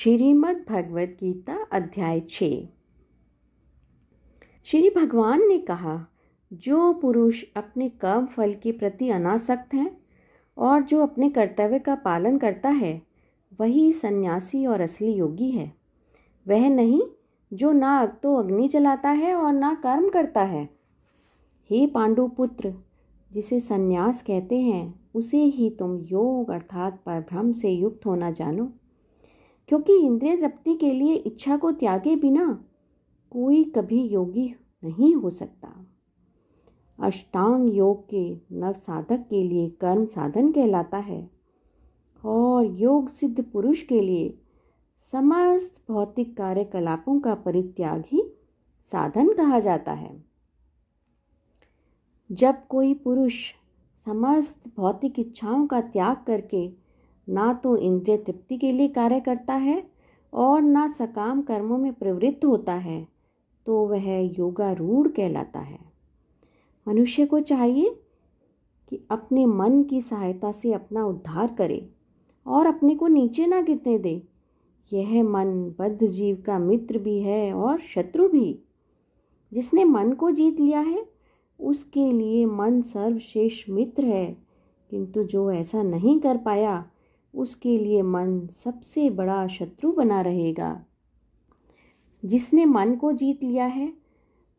श्रीमद् भगवद गीता अध्याय छ श्री भगवान ने कहा जो पुरुष अपने कर्म फल के प्रति अनासक्त हैं और जो अपने कर्तव्य का पालन करता है वही सन्यासी और असली योगी है वह नहीं जो ना तो अग्नि जलाता है और ना कर्म करता है हे पांडुपुत्र जिसे सन्यास कहते हैं उसे ही तुम योग अर्थात परभ्रम से युक्त होना जानो क्योंकि इंद्रिय तृप्ति के लिए इच्छा को त्यागे बिना कोई कभी योगी नहीं हो सकता अष्टांग योग के नव साधक के लिए कर्म साधन कहलाता है और योग सिद्ध पुरुष के लिए समस्त भौतिक कार्यकलापों का परित्याग ही साधन कहा जाता है जब कोई पुरुष समस्त भौतिक इच्छाओं का त्याग करके ना तो इंद्रिय तृप्ति के लिए कार्य करता है और ना सकाम कर्मों में प्रवृत्त होता है तो वह योगा रूढ़ कहलाता है मनुष्य को चाहिए कि अपने मन की सहायता से अपना उद्धार करे और अपने को नीचे ना गिरने दे यह मन बद्ध जीव का मित्र भी है और शत्रु भी जिसने मन को जीत लिया है उसके लिए मन सर्वश्रेष्ठ मित्र है किंतु जो ऐसा नहीं कर पाया उसके लिए मन सबसे बड़ा शत्रु बना रहेगा जिसने मन को जीत लिया है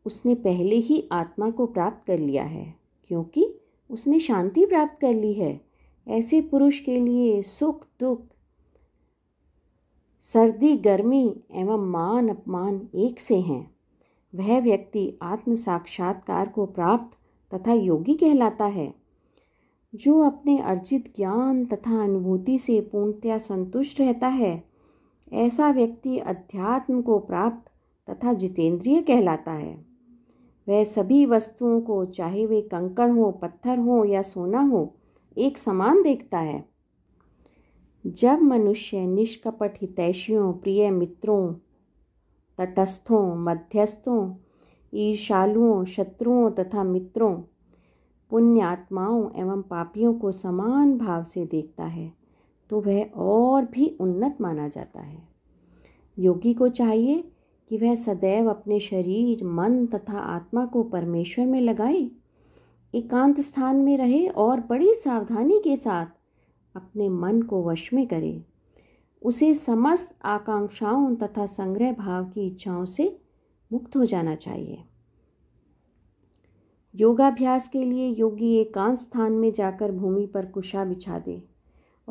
उसने पहले ही आत्मा को प्राप्त कर लिया है क्योंकि उसने शांति प्राप्त कर ली है ऐसे पुरुष के लिए सुख दुख सर्दी गर्मी एवं मान अपमान एक से हैं वह व्यक्ति आत्म साक्षात्कार को प्राप्त तथा योगी कहलाता है जो अपने अर्जित ज्ञान तथा अनुभूति से पूर्णतया संतुष्ट रहता है ऐसा व्यक्ति अध्यात्म को प्राप्त तथा जितेंद्रिय कहलाता है वह सभी वस्तुओं को चाहे वे कंकड़ हो पत्थर हो या सोना हो एक समान देखता है जब मनुष्य निष्कपट हितैषियों प्रिय मित्रों तटस्थों मध्यस्थों ईर्षालुओं शत्रुओं तथा मित्रों पुण्य आत्माओं एवं पापियों को समान भाव से देखता है तो वह और भी उन्नत माना जाता है योगी को चाहिए कि वह सदैव अपने शरीर मन तथा आत्मा को परमेश्वर में लगाए एकांत स्थान में रहे और बड़ी सावधानी के साथ अपने मन को वश में करे उसे समस्त आकांक्षाओं तथा संग्रह भाव की इच्छाओं से मुक्त हो जाना चाहिए योगाभ्यास के लिए योगी एकांत स्थान में जाकर भूमि पर कुशा बिछा दे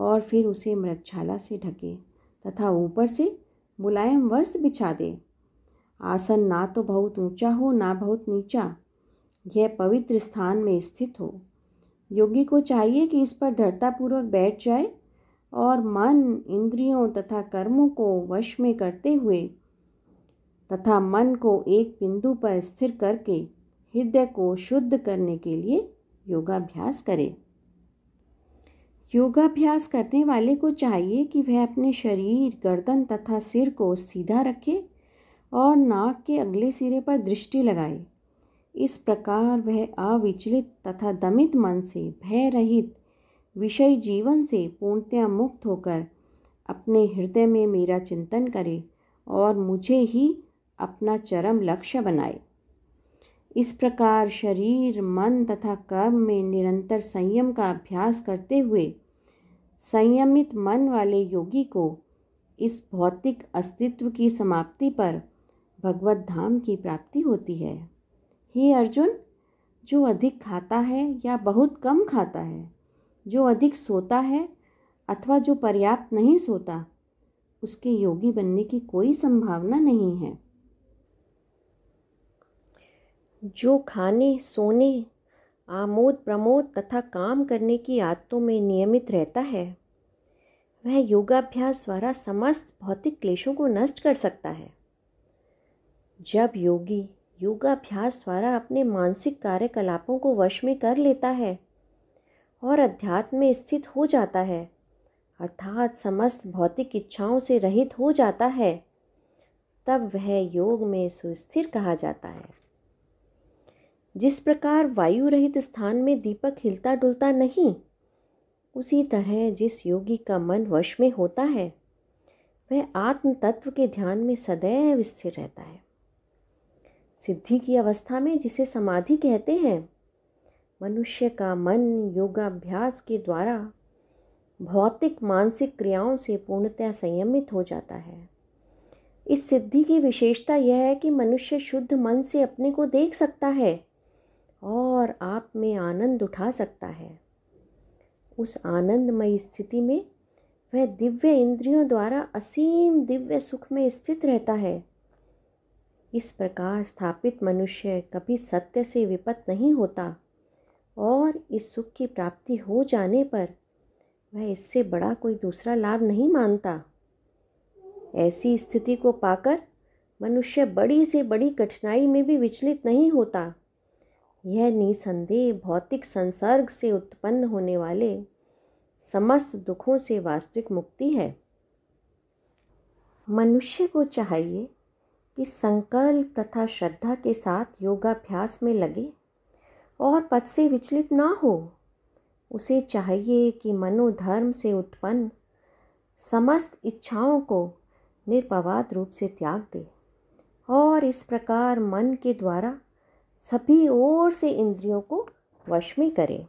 और फिर उसे मृगछाला से ढके तथा ऊपर से मुलायम वस्त्र बिछा दे आसन ना तो बहुत ऊंचा हो ना बहुत नीचा यह पवित्र स्थान में स्थित हो योगी को चाहिए कि इस पर दृढ़तापूर्वक बैठ जाए और मन इंद्रियों तथा कर्मों को वश में करते हुए तथा मन को एक बिंदु पर स्थिर करके हृदय को शुद्ध करने के लिए योगाभ्यास करें योगाभ्यास करने वाले को चाहिए कि वह अपने शरीर गर्दन तथा सिर को सीधा रखे और नाक के अगले सिरे पर दृष्टि लगाए इस प्रकार वह अविचलित तथा दमित मन से भय रहित विषय जीवन से पूर्णतया मुक्त होकर अपने हृदय में मेरा चिंतन करे और मुझे ही अपना चरम लक्ष्य बनाए इस प्रकार शरीर मन तथा कर्म में निरंतर संयम का अभ्यास करते हुए संयमित मन वाले योगी को इस भौतिक अस्तित्व की समाप्ति पर भगवत धाम की प्राप्ति होती है हे अर्जुन जो अधिक खाता है या बहुत कम खाता है जो अधिक सोता है अथवा जो पर्याप्त नहीं सोता उसके योगी बनने की कोई संभावना नहीं है जो खाने सोने आमोद प्रमोद तथा काम करने की आदतों में नियमित रहता है वह योगाभ्यास द्वारा समस्त भौतिक क्लेशों को नष्ट कर सकता है जब योगी योगाभ्यास द्वारा अपने मानसिक कार्यकलापों को वश में कर लेता है और अध्यात्म में स्थित हो जाता है अर्थात समस्त भौतिक इच्छाओं से रहित हो जाता है तब वह योग में सुस्थिर कहा जाता है जिस प्रकार वायु रहित स्थान में दीपक हिलता डुलता नहीं उसी तरह जिस योगी का मन वश में होता है वह आत्म तत्व के ध्यान में सदैव स्थिर रहता है सिद्धि की अवस्था में जिसे समाधि कहते हैं मनुष्य का मन योगाभ्यास के द्वारा भौतिक मानसिक क्रियाओं से पूर्णतया संयमित हो जाता है इस सिद्धि की विशेषता यह है कि मनुष्य शुद्ध मन से अपने को देख सकता है और आप में आनंद उठा सकता है उस आनंदमय स्थिति में वह दिव्य इंद्रियों द्वारा असीम दिव्य सुख में स्थित रहता है इस प्रकार स्थापित मनुष्य कभी सत्य से विपत नहीं होता और इस सुख की प्राप्ति हो जाने पर वह इससे बड़ा कोई दूसरा लाभ नहीं मानता ऐसी स्थिति को पाकर मनुष्य बड़ी से बड़ी कठिनाई में भी विचलित नहीं होता यह निसंदेह भौतिक संसर्ग से उत्पन्न होने वाले समस्त दुखों से वास्तविक मुक्ति है मनुष्य को चाहिए कि संकल्प तथा श्रद्धा के साथ योगाभ्यास में लगे और पद से विचलित ना हो उसे चाहिए कि मनोधर्म से उत्पन्न समस्त इच्छाओं को निर्पवाद रूप से त्याग दे और इस प्रकार मन के द्वारा सभी ओर से इंद्रियों को वश में करें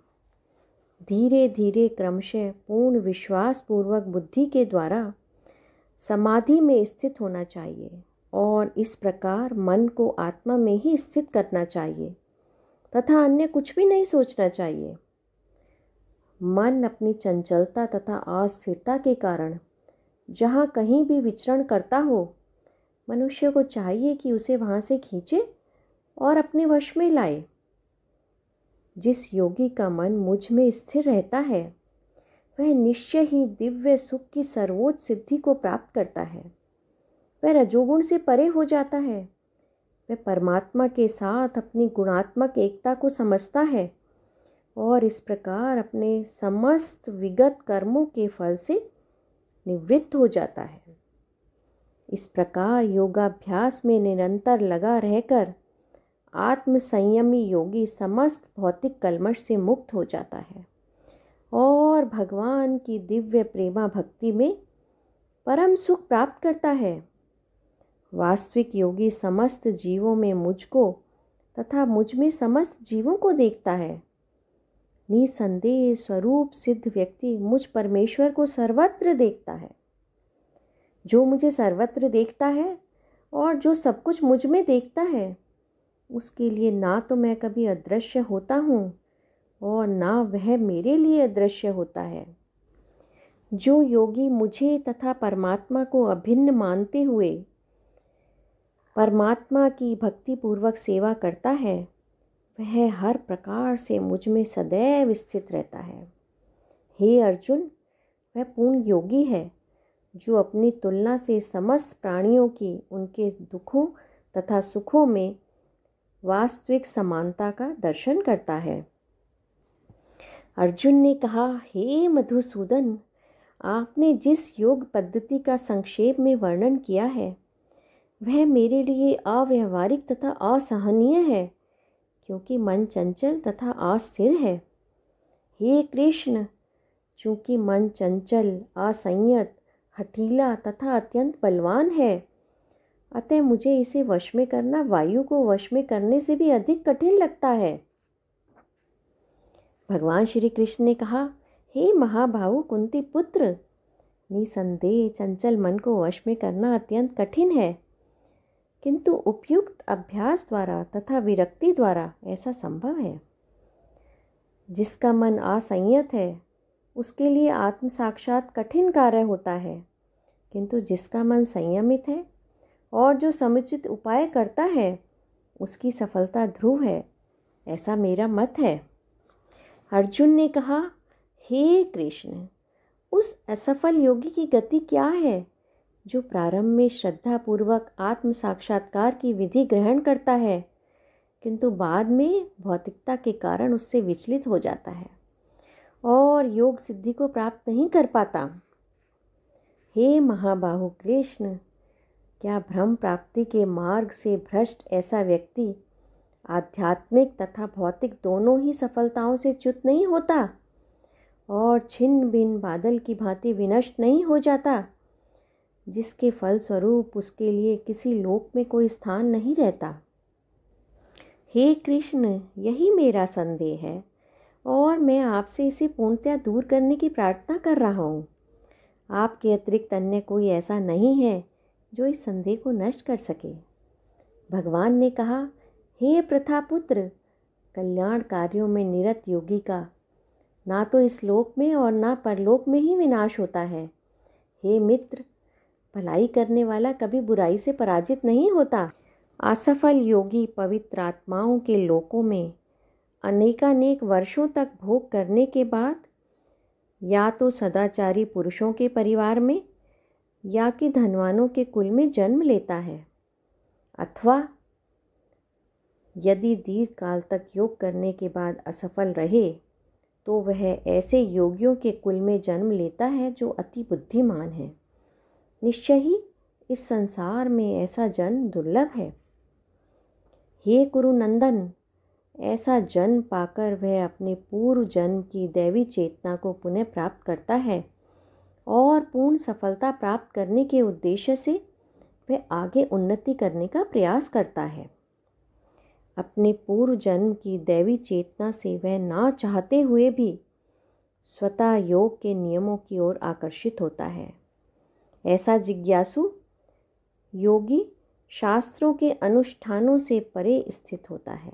धीरे धीरे क्रमशः पूर्ण विश्वास पूर्वक बुद्धि के द्वारा समाधि में स्थित होना चाहिए और इस प्रकार मन को आत्मा में ही स्थित करना चाहिए तथा अन्य कुछ भी नहीं सोचना चाहिए मन अपनी चंचलता तथा अस्थिरता के कारण जहाँ कहीं भी विचरण करता हो मनुष्य को चाहिए कि उसे वहाँ से खींचे और अपने वश में लाए जिस योगी का मन मुझ में स्थिर रहता है वह निश्चय ही दिव्य सुख की सर्वोच्च सिद्धि को प्राप्त करता है वह रजोगुण से परे हो जाता है वह परमात्मा के साथ अपनी गुणात्मक एकता को समझता है और इस प्रकार अपने समस्त विगत कर्मों के फल से निवृत्त हो जाता है इस प्रकार योगाभ्यास में निरंतर लगा रहकर आत्मसंयमी योगी समस्त भौतिक कलमश से मुक्त हो जाता है और भगवान की दिव्य प्रेमा भक्ति में परम सुख प्राप्त करता है वास्तविक योगी समस्त जीवों में मुझको तथा मुझ में समस्त जीवों को देखता है निसंदेह स्वरूप सिद्ध व्यक्ति मुझ परमेश्वर को सर्वत्र देखता है जो मुझे सर्वत्र देखता है और जो सब कुछ मुझ में देखता है उसके लिए ना तो मैं कभी अदृश्य होता हूँ और ना वह मेरे लिए अदृश्य होता है जो योगी मुझे तथा परमात्मा को अभिन्न मानते हुए परमात्मा की भक्ति पूर्वक सेवा करता है वह हर प्रकार से मुझ में सदैव स्थित रहता है हे अर्जुन वह पूर्ण योगी है जो अपनी तुलना से समस्त प्राणियों की उनके दुखों तथा सुखों में वास्तविक समानता का दर्शन करता है अर्जुन ने कहा हे मधुसूदन आपने जिस योग पद्धति का संक्षेप में वर्णन किया है वह मेरे लिए अव्यवहारिक तथा असहनीय है क्योंकि मन चंचल तथा अस्थिर है हे कृष्ण चूँकि मन चंचल असंयत हठीला तथा अत्यंत बलवान है अतः मुझे इसे वश में करना वायु को वश में करने से भी अधिक कठिन लगता है भगवान श्री कृष्ण ने कहा हे महाभाव कुंती पुत्र निसंदेह चंचल मन को वश में करना अत्यंत कठिन है किंतु उपयुक्त अभ्यास द्वारा तथा विरक्ति द्वारा ऐसा संभव है जिसका मन असंयत है उसके लिए आत्म साक्षात कठिन कार्य होता है किंतु जिसका मन संयमित है और जो समुचित उपाय करता है उसकी सफलता ध्रुव है ऐसा मेरा मत है अर्जुन ने कहा हे कृष्ण उस असफल योगी की गति क्या है जो प्रारंभ में श्रद्धापूर्वक आत्म साक्षात्कार की विधि ग्रहण करता है किंतु बाद में भौतिकता के कारण उससे विचलित हो जाता है और योग सिद्धि को प्राप्त नहीं कर पाता हे महाबाहु कृष्ण क्या भ्रम प्राप्ति के मार्ग से भ्रष्ट ऐसा व्यक्ति आध्यात्मिक तथा भौतिक दोनों ही सफलताओं से च्युत नहीं होता और छिन्न भिन्न बादल की भांति विनष्ट नहीं हो जाता जिसके फलस्वरूप उसके लिए किसी लोक में कोई स्थान नहीं रहता हे कृष्ण यही मेरा संदेह है और मैं आपसे इसे पूर्णतया दूर करने की प्रार्थना कर रहा हूँ आपके अतिरिक्त अन्य कोई ऐसा नहीं है जो इस संदेह को नष्ट कर सके भगवान ने कहा हे प्रथापुत्र कल्याण कार्यों में निरत योगी का ना तो इस लोक में और ना परलोक में ही विनाश होता है हे मित्र भलाई करने वाला कभी बुराई से पराजित नहीं होता असफल योगी पवित्र आत्माओं के लोकों में अनेकानेक वर्षों तक भोग करने के बाद या तो सदाचारी पुरुषों के परिवार में या कि धनवानों के कुल में जन्म लेता है अथवा यदि दीर्घकाल तक योग करने के बाद असफल रहे तो वह ऐसे योगियों के कुल में जन्म लेता है जो अति बुद्धिमान है निश्चय ही इस संसार में ऐसा जन्म दुर्लभ है हे नंदन ऐसा जन्म पाकर वह अपने पूर्व जन्म की दैवी चेतना को पुनः प्राप्त करता है और पूर्ण सफलता प्राप्त करने के उद्देश्य से वह आगे उन्नति करने का प्रयास करता है अपने पूर्व जन्म की दैवी चेतना से वह ना चाहते हुए भी स्वतः योग के नियमों की ओर आकर्षित होता है ऐसा जिज्ञासु योगी शास्त्रों के अनुष्ठानों से परे स्थित होता है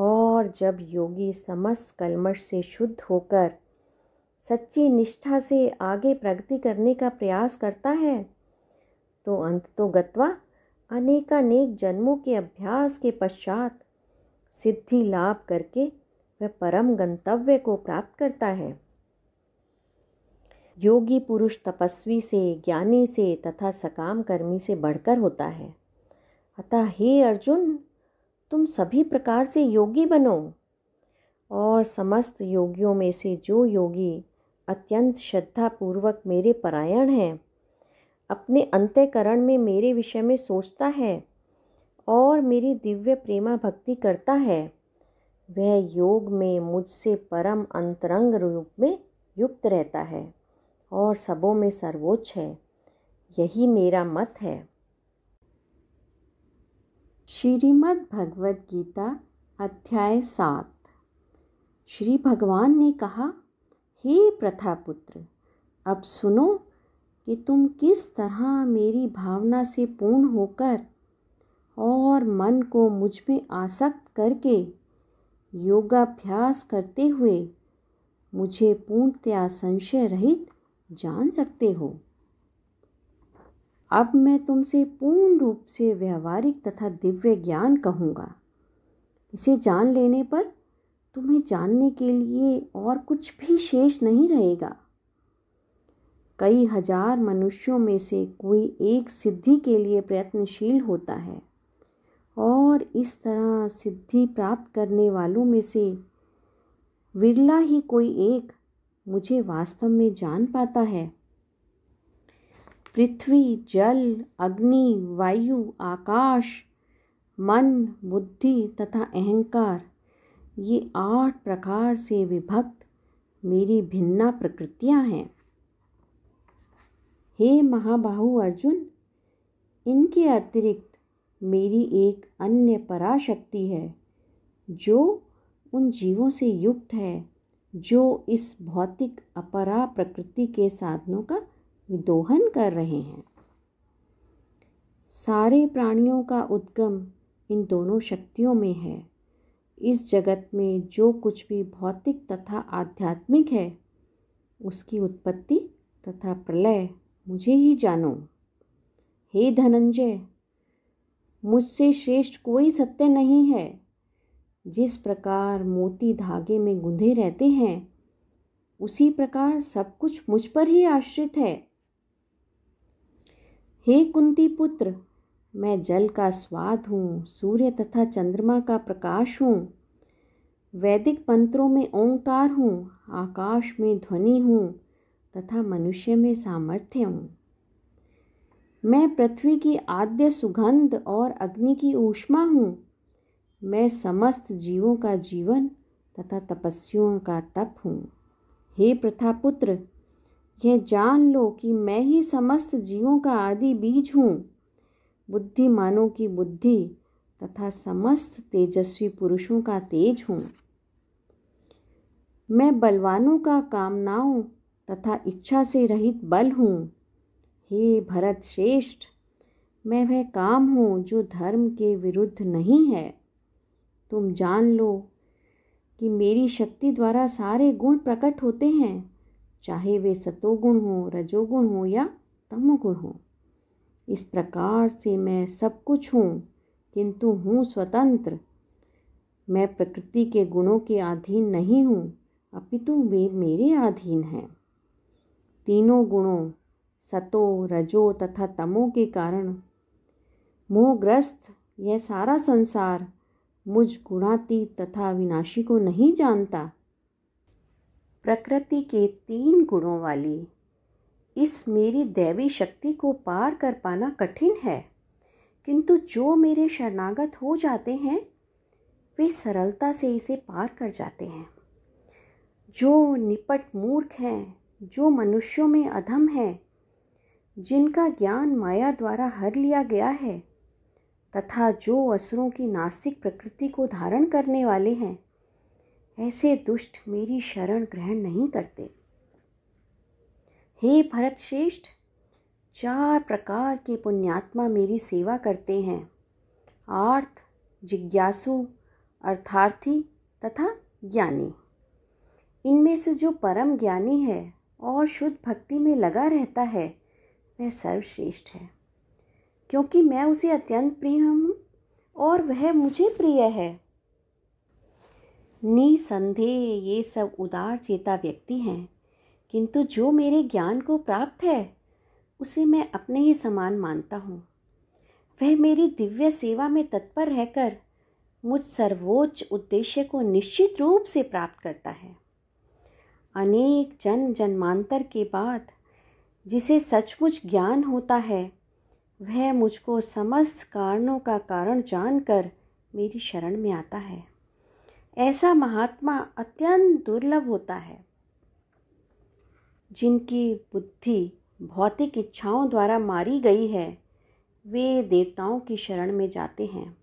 और जब योगी समस्त कलमश से शुद्ध होकर सच्ची निष्ठा से आगे प्रगति करने का प्रयास करता है तो अंत तो गत्वा अनेकानेक जन्मों के अभ्यास के पश्चात सिद्धि लाभ करके वह परम गंतव्य को प्राप्त करता है योगी पुरुष तपस्वी से ज्ञानी से तथा सकाम कर्मी से बढ़कर होता है अतः हे अर्जुन तुम सभी प्रकार से योगी बनो और समस्त योगियों में से जो योगी अत्यंत श्रद्धापूर्वक मेरे परायण है अपने अंत्यकरण में मेरे विषय में सोचता है और मेरी दिव्य प्रेमा भक्ति करता है वह योग में मुझसे परम अंतरंग रूप में युक्त रहता है और सबों में सर्वोच्च है यही मेरा मत है श्रीमद् भगवद गीता अध्याय सात श्री भगवान ने कहा हे प्रथा पुत्र अब सुनो कि तुम किस तरह मेरी भावना से पूर्ण होकर और मन को मुझ में आसक्त करके योगाभ्यास करते हुए मुझे पूर्णतया संशय रहित जान सकते हो अब मैं तुमसे पूर्ण रूप से व्यवहारिक तथा दिव्य ज्ञान कहूँगा इसे जान लेने पर तुम्हें जानने के लिए और कुछ भी शेष नहीं रहेगा कई हजार मनुष्यों में से कोई एक सिद्धि के लिए प्रयत्नशील होता है और इस तरह सिद्धि प्राप्त करने वालों में से विरला ही कोई एक मुझे वास्तव में जान पाता है पृथ्वी जल अग्नि वायु आकाश मन बुद्धि तथा अहंकार ये आठ प्रकार से विभक्त मेरी भिन्ना प्रकृतियाँ हैं हे महाबाहु अर्जुन इनके अतिरिक्त मेरी एक अन्य पराशक्ति है जो उन जीवों से युक्त है जो इस भौतिक अपरा प्रकृति के साधनों का विदोहन कर रहे हैं सारे प्राणियों का उद्गम इन दोनों शक्तियों में है इस जगत में जो कुछ भी भौतिक तथा आध्यात्मिक है उसकी उत्पत्ति तथा प्रलय मुझे ही जानो हे धनंजय मुझसे श्रेष्ठ कोई सत्य नहीं है जिस प्रकार मोती धागे में गुंधे रहते हैं उसी प्रकार सब कुछ मुझ पर ही आश्रित है हे कुंती पुत्र मैं जल का स्वाद हूँ सूर्य तथा चंद्रमा का प्रकाश हूँ वैदिक मंत्रों में ओंकार हूँ आकाश में ध्वनि हूँ तथा मनुष्य में सामर्थ्य हूँ मैं पृथ्वी की आद्य सुगंध और अग्नि की ऊष्मा हूँ मैं समस्त जीवों का जीवन तथा तपस्वियों का तप हूँ हे प्रथापुत्र यह जान लो कि मैं ही समस्त जीवों का आदि बीज हूँ बुद्धिमानों की बुद्धि तथा समस्त तेजस्वी पुरुषों का तेज हूँ मैं बलवानों का कामनाओं तथा इच्छा से रहित बल हूँ हे भरत श्रेष्ठ मैं वह काम हूँ जो धर्म के विरुद्ध नहीं है तुम जान लो कि मेरी शक्ति द्वारा सारे गुण प्रकट होते हैं चाहे वे सतोगुण हों रजोगुण हों या तमोगुण हों इस प्रकार से मैं सब कुछ हूँ किंतु हूँ स्वतंत्र मैं प्रकृति के गुणों के अधीन नहीं हूँ अपितु वे मेरे अधीन हैं तीनों गुणों सतो रजो तथा तमो के कारण मोहग्रस्त यह सारा संसार मुझ गुणातीत तथा विनाशी को नहीं जानता प्रकृति के तीन गुणों वाली इस मेरी दैवी शक्ति को पार कर पाना कठिन है किंतु जो मेरे शरणागत हो जाते हैं वे सरलता से इसे पार कर जाते हैं जो निपट मूर्ख हैं जो मनुष्यों में अधम हैं जिनका ज्ञान माया द्वारा हर लिया गया है तथा जो असुरों की नास्तिक प्रकृति को धारण करने वाले हैं ऐसे दुष्ट मेरी शरण ग्रहण नहीं करते हे भरत श्रेष्ठ चार प्रकार के पुण्यात्मा मेरी सेवा करते हैं आर्थ जिज्ञासु अर्थार्थी तथा ज्ञानी इनमें से जो परम ज्ञानी है और शुद्ध भक्ति में लगा रहता है वह सर्वश्रेष्ठ है क्योंकि मैं उसे अत्यंत प्रिय हूँ और वह मुझे प्रिय है निसंदेह ये सब उदार चेता व्यक्ति हैं किंतु जो मेरे ज्ञान को प्राप्त है उसे मैं अपने ही समान मानता हूँ वह मेरी दिव्य सेवा में तत्पर रहकर मुझ सर्वोच्च उद्देश्य को निश्चित रूप से प्राप्त करता है अनेक जन्म जन्मांतर के बाद जिसे सचमुच ज्ञान होता है वह मुझको समस्त कारणों का कारण जानकर मेरी शरण में आता है ऐसा महात्मा अत्यंत दुर्लभ होता है जिनकी बुद्धि भौतिक इच्छाओं द्वारा मारी गई है वे देवताओं की शरण में जाते हैं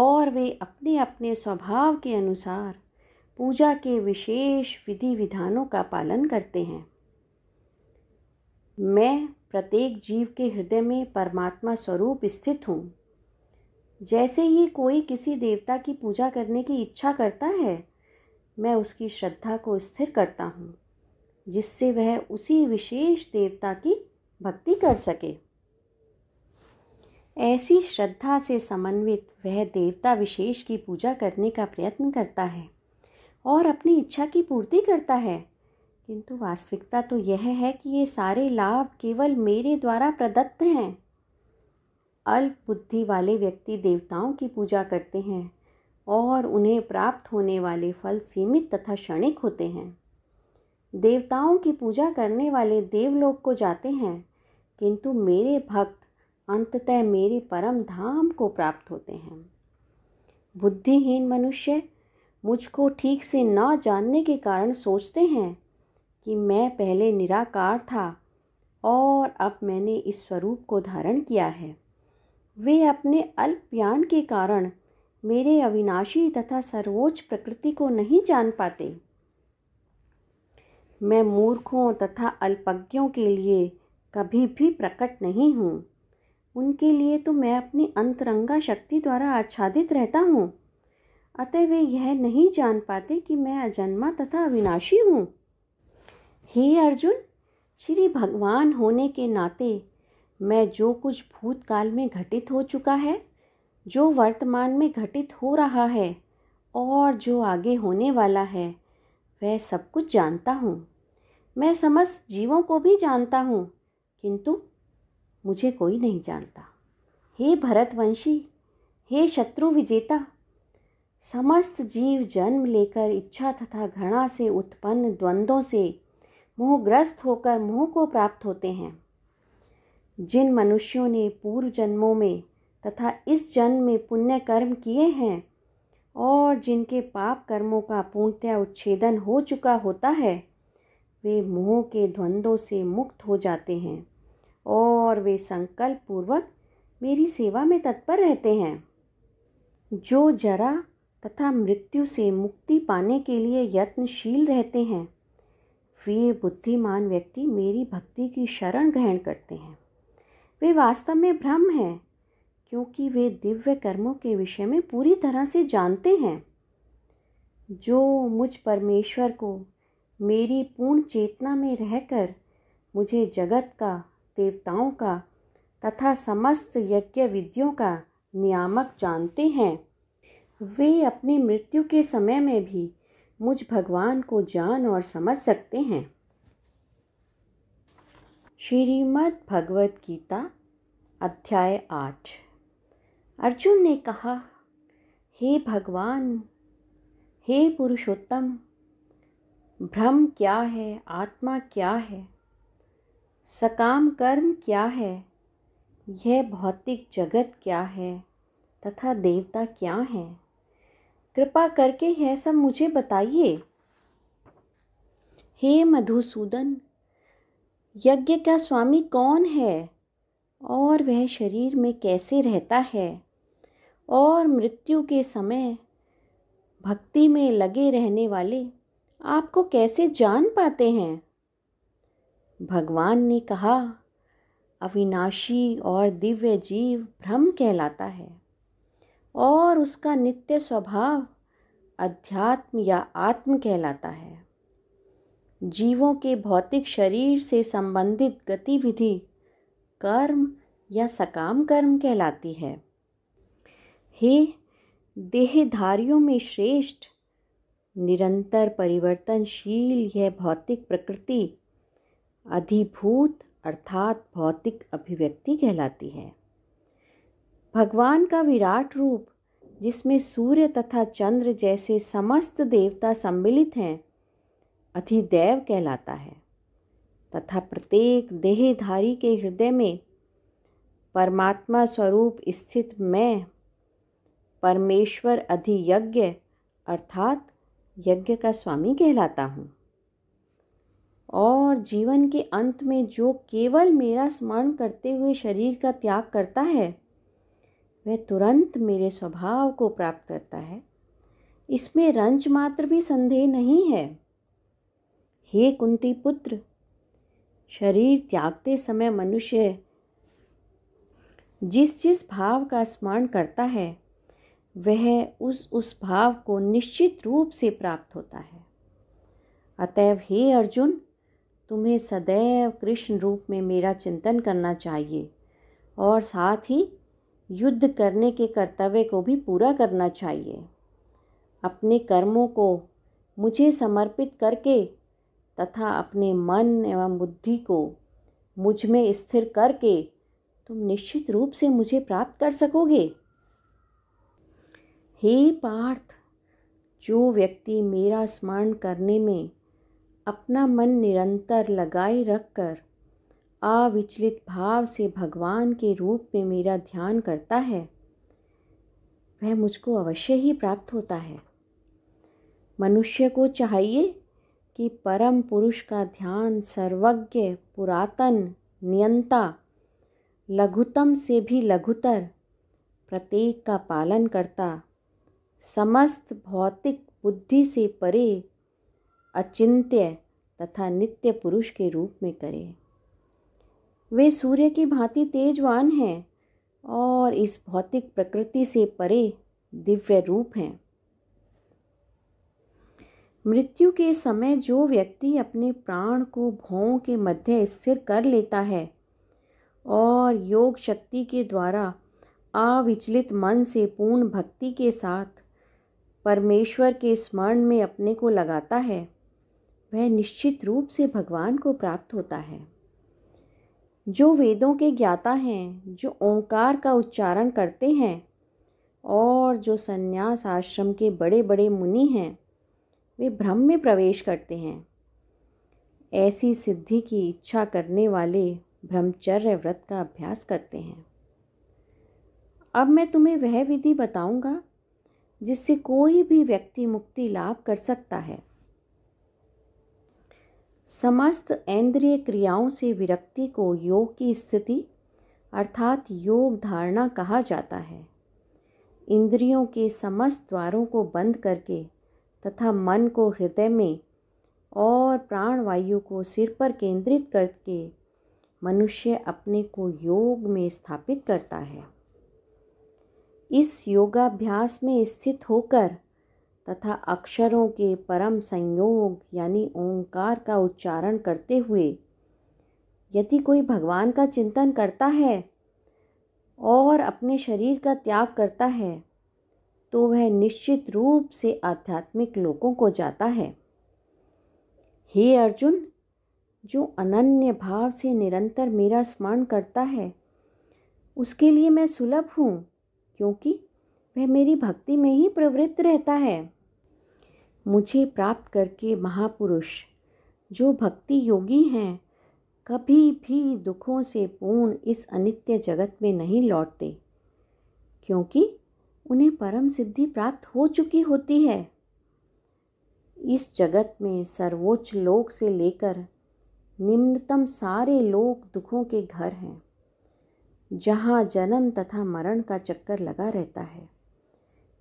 और वे अपने अपने स्वभाव के अनुसार पूजा के विशेष विधि विधानों का पालन करते हैं मैं प्रत्येक जीव के हृदय में परमात्मा स्वरूप स्थित हूँ जैसे ही कोई किसी देवता की पूजा करने की इच्छा करता है मैं उसकी श्रद्धा को स्थिर करता हूँ जिससे वह उसी विशेष देवता की भक्ति कर सके ऐसी श्रद्धा से समन्वित वह देवता विशेष की पूजा करने का प्रयत्न करता है और अपनी इच्छा की पूर्ति करता है किंतु वास्तविकता तो यह है कि ये सारे लाभ केवल मेरे द्वारा प्रदत्त हैं अल्प बुद्धि वाले व्यक्ति देवताओं की पूजा करते हैं और उन्हें प्राप्त होने वाले फल सीमित तथा क्षणिक होते हैं देवताओं की पूजा करने वाले देवलोक को जाते हैं किंतु मेरे भक्त अंततः मेरे परम धाम को प्राप्त होते हैं बुद्धिहीन मनुष्य मुझको ठीक से ना जानने के कारण सोचते हैं कि मैं पहले निराकार था और अब मैंने इस स्वरूप को धारण किया है वे अपने अल्प ज्ञान के कारण मेरे अविनाशी तथा सर्वोच्च प्रकृति को नहीं जान पाते मैं मूर्खों तथा अल्पज्ञों के लिए कभी भी प्रकट नहीं हूँ उनके लिए तो मैं अपनी अंतरंगा शक्ति द्वारा आच्छादित रहता हूँ अतः वे यह नहीं जान पाते कि मैं अजन्मा तथा अविनाशी हूँ हे अर्जुन श्री भगवान होने के नाते मैं जो कुछ भूतकाल में घटित हो चुका है जो वर्तमान में घटित हो रहा है और जो आगे होने वाला है वह सब कुछ जानता हूँ मैं समस्त जीवों को भी जानता हूँ किंतु मुझे कोई नहीं जानता हे भरतवंशी हे शत्रु विजेता समस्त जीव जन्म लेकर इच्छा तथा घृणा से उत्पन्न द्वंद्वों से मोहग्रस्त होकर मोह को प्राप्त होते हैं जिन मनुष्यों ने पूर्व जन्मों में तथा इस जन्म में पुण्य कर्म किए हैं और जिनके पाप कर्मों का पूर्णतया उच्छेदन हो चुका होता है वे मोह के द्वंद्वों से मुक्त हो जाते हैं और वे संकल्प पूर्वक मेरी सेवा में तत्पर रहते हैं जो जरा तथा मृत्यु से मुक्ति पाने के लिए यत्नशील रहते हैं वे बुद्धिमान व्यक्ति मेरी भक्ति की शरण ग्रहण करते हैं वे वास्तव में भ्रम हैं क्योंकि वे दिव्य कर्मों के विषय में पूरी तरह से जानते हैं जो मुझ परमेश्वर को मेरी पूर्ण चेतना में रहकर मुझे जगत का देवताओं का तथा समस्त यज्ञ विधियों का नियामक जानते हैं वे अपनी मृत्यु के समय में भी मुझ भगवान को जान और समझ सकते हैं श्रीमद् भगवत गीता अध्याय आठ अर्जुन ने कहा हे भगवान हे पुरुषोत्तम भ्रम क्या है आत्मा क्या है सकाम कर्म क्या है यह भौतिक जगत क्या है तथा देवता क्या हैं कृपा करके यह सब मुझे बताइए हे मधुसूदन यज्ञ का स्वामी कौन है और वह शरीर में कैसे रहता है और मृत्यु के समय भक्ति में लगे रहने वाले आपको कैसे जान पाते हैं भगवान ने कहा अविनाशी और दिव्य जीव भ्रम कहलाता है और उसका नित्य स्वभाव अध्यात्म या आत्म कहलाता है जीवों के भौतिक शरीर से संबंधित गतिविधि कर्म या सकाम कर्म कहलाती है हे देहधारियों में श्रेष्ठ निरंतर परिवर्तनशील यह भौतिक प्रकृति अधिभूत अर्थात भौतिक अभिव्यक्ति कहलाती है भगवान का विराट रूप जिसमें सूर्य तथा चंद्र जैसे समस्त देवता सम्मिलित हैं अधिदैव कहलाता है तथा प्रत्येक देहधारी के हृदय में परमात्मा स्वरूप स्थित मैं परमेश्वर अधियज्ञ अर्थात यज्ञ का स्वामी कहलाता हूँ और जीवन के अंत में जो केवल मेरा स्मरण करते हुए शरीर का त्याग करता है वह तुरंत मेरे स्वभाव को प्राप्त करता है इसमें रंज मात्र भी संदेह नहीं है हे कुंती पुत्र शरीर त्यागते समय मनुष्य जिस जिस भाव का स्मरण करता है वह उस उस भाव को निश्चित रूप से प्राप्त होता है अतएव हे अर्जुन तुम्हें सदैव कृष्ण रूप में मेरा चिंतन करना चाहिए और साथ ही युद्ध करने के कर्तव्य को भी पूरा करना चाहिए अपने कर्मों को मुझे समर्पित करके तथा अपने मन एवं बुद्धि को मुझ में स्थिर करके तुम निश्चित रूप से मुझे प्राप्त कर सकोगे हे पार्थ जो व्यक्ति मेरा स्मरण करने में अपना मन निरंतर लगाए रखकर अविचलित भाव से भगवान के रूप में मेरा ध्यान करता है वह मुझको अवश्य ही प्राप्त होता है मनुष्य को चाहिए कि परम पुरुष का ध्यान सर्वज्ञ पुरातन नियंता लघुतम से भी लघुतर प्रत्येक का पालन करता समस्त भौतिक बुद्धि से परे अचिंत्य तथा नित्य पुरुष के रूप में करें वे सूर्य की भांति तेजवान हैं और इस भौतिक प्रकृति से परे दिव्य रूप हैं मृत्यु के समय जो व्यक्ति अपने प्राण को भवों के मध्य स्थिर कर लेता है और योग शक्ति के द्वारा अविचलित मन से पूर्ण भक्ति के साथ परमेश्वर के स्मरण में अपने को लगाता है वह निश्चित रूप से भगवान को प्राप्त होता है जो वेदों के ज्ञाता हैं जो ओंकार का उच्चारण करते हैं और जो संन्यास आश्रम के बड़े बड़े मुनि हैं वे भ्रम में प्रवेश करते हैं ऐसी सिद्धि की इच्छा करने वाले ब्रह्मचर्य व्रत का अभ्यास करते हैं अब मैं तुम्हें वह विधि बताऊंगा जिससे कोई भी व्यक्ति मुक्ति लाभ कर सकता है समस्त इंद्रिय क्रियाओं से विरक्ति को योग की स्थिति अर्थात योग धारणा कहा जाता है इंद्रियों के समस्त द्वारों को बंद करके तथा मन को हृदय में और प्राणवायु को सिर पर केंद्रित करके मनुष्य अपने को योग में स्थापित करता है इस योगाभ्यास में स्थित होकर तथा अक्षरों के परम संयोग यानी ओंकार का उच्चारण करते हुए यदि कोई भगवान का चिंतन करता है और अपने शरीर का त्याग करता है तो वह निश्चित रूप से आध्यात्मिक लोगों को जाता है हे अर्जुन जो अनन्य भाव से निरंतर मेरा स्मरण करता है उसके लिए मैं सुलभ हूँ क्योंकि वह मेरी भक्ति में ही प्रवृत्त रहता है मुझे प्राप्त करके महापुरुष जो भक्ति योगी हैं कभी भी दुखों से पूर्ण इस अनित्य जगत में नहीं लौटते क्योंकि उन्हें परम सिद्धि प्राप्त हो चुकी होती है इस जगत में सर्वोच्च लोक से लेकर निम्नतम सारे लोग दुखों के घर हैं जहाँ जन्म तथा मरण का चक्कर लगा रहता है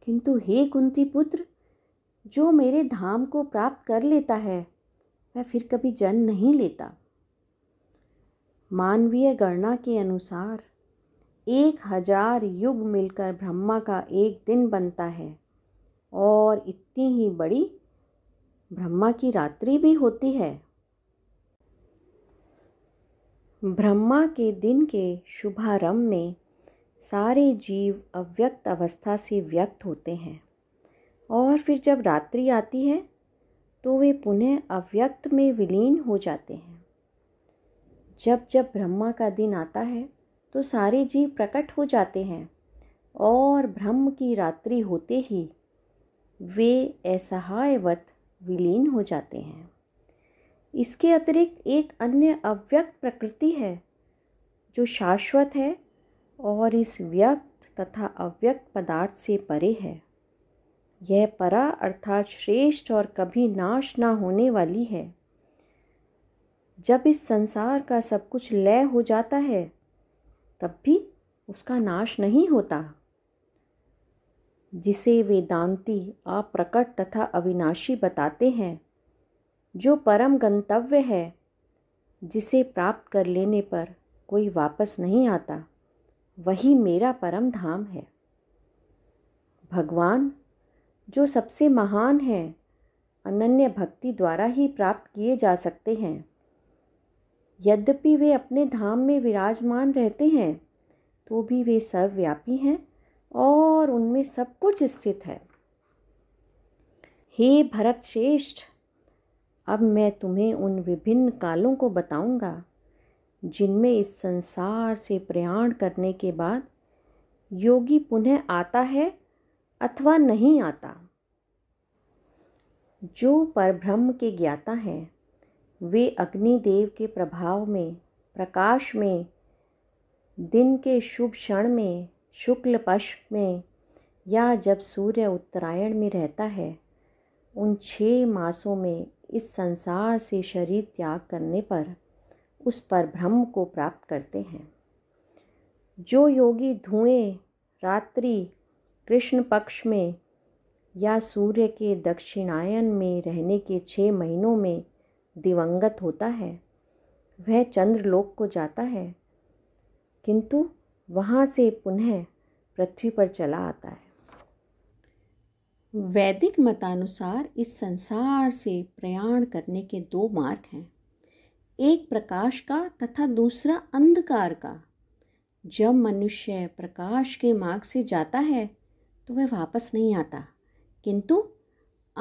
किंतु हे कुंती पुत्र जो मेरे धाम को प्राप्त कर लेता है वह फिर कभी जन्म नहीं लेता मानवीय गणना के अनुसार एक हजार युग मिलकर ब्रह्मा का एक दिन बनता है और इतनी ही बड़ी ब्रह्मा की रात्रि भी होती है ब्रह्मा के दिन के शुभारंभ में सारे जीव अव्यक्त अवस्था से व्यक्त होते हैं और फिर जब रात्रि आती है तो वे पुनः अव्यक्त में विलीन हो जाते हैं जब जब ब्रह्मा का दिन आता है तो सारे जीव प्रकट हो जाते हैं और ब्रह्म की रात्रि होते ही वे असहायवत विलीन हो जाते हैं इसके अतिरिक्त एक अन्य अव्यक्त प्रकृति है जो शाश्वत है और इस व्यक्त तथा अव्यक्त पदार्थ से परे है यह परा अर्थात श्रेष्ठ और कभी नाश ना होने वाली है जब इस संसार का सब कुछ लय हो जाता है तब भी उसका नाश नहीं होता जिसे वेदांती अप्रकट तथा अविनाशी बताते हैं जो परम गंतव्य है जिसे प्राप्त कर लेने पर कोई वापस नहीं आता वही मेरा परम धाम है भगवान जो सबसे महान है अनन्य भक्ति द्वारा ही प्राप्त किए जा सकते हैं यद्यपि वे अपने धाम में विराजमान रहते हैं तो भी वे सर्वव्यापी हैं और उनमें सब कुछ स्थित है हे भरत श्रेष्ठ अब मैं तुम्हें उन विभिन्न कालों को बताऊंगा जिनमें इस संसार से प्रयाण करने के बाद योगी पुनः आता है अथवा नहीं आता जो परब्रह्म के ज्ञाता हैं वे अग्निदेव के प्रभाव में प्रकाश में दिन के शुभ क्षण में शुक्ल पक्ष में या जब सूर्य उत्तरायण में रहता है उन छः मासों में इस संसार से शरीर त्याग करने पर उस पर ब्रह्म को प्राप्त करते हैं जो योगी धुएं रात्रि कृष्ण पक्ष में या सूर्य के दक्षिणायन में रहने के छः महीनों में दिवंगत होता है वह चंद्रलोक को जाता है किंतु वहाँ से पुनः पृथ्वी पर चला आता है वैदिक मतानुसार इस संसार से प्रयाण करने के दो मार्ग हैं एक प्रकाश का तथा दूसरा अंधकार का जब मनुष्य प्रकाश के मार्ग से जाता है तो वह वापस नहीं आता किंतु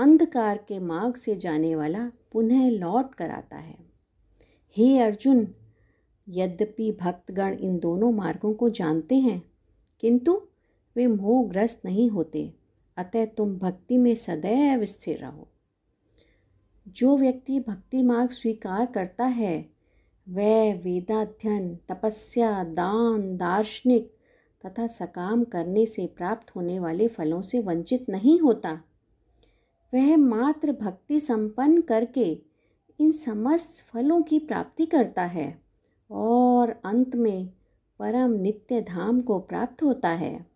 अंधकार के मार्ग से जाने वाला पुनः लौट कर आता है हे अर्जुन यद्यपि भक्तगण इन दोनों मार्गों को जानते हैं किंतु वे मोहग्रस्त नहीं होते अतः तुम भक्ति में सदैव स्थिर रहो जो व्यक्ति भक्ति मार्ग स्वीकार करता है वह वेदाध्ययन तपस्या दान दार्शनिक तथा सकाम करने से प्राप्त होने वाले फलों से वंचित नहीं होता वह मात्र भक्ति संपन्न करके इन समस्त फलों की प्राप्ति करता है और अंत में परम नित्य धाम को प्राप्त होता है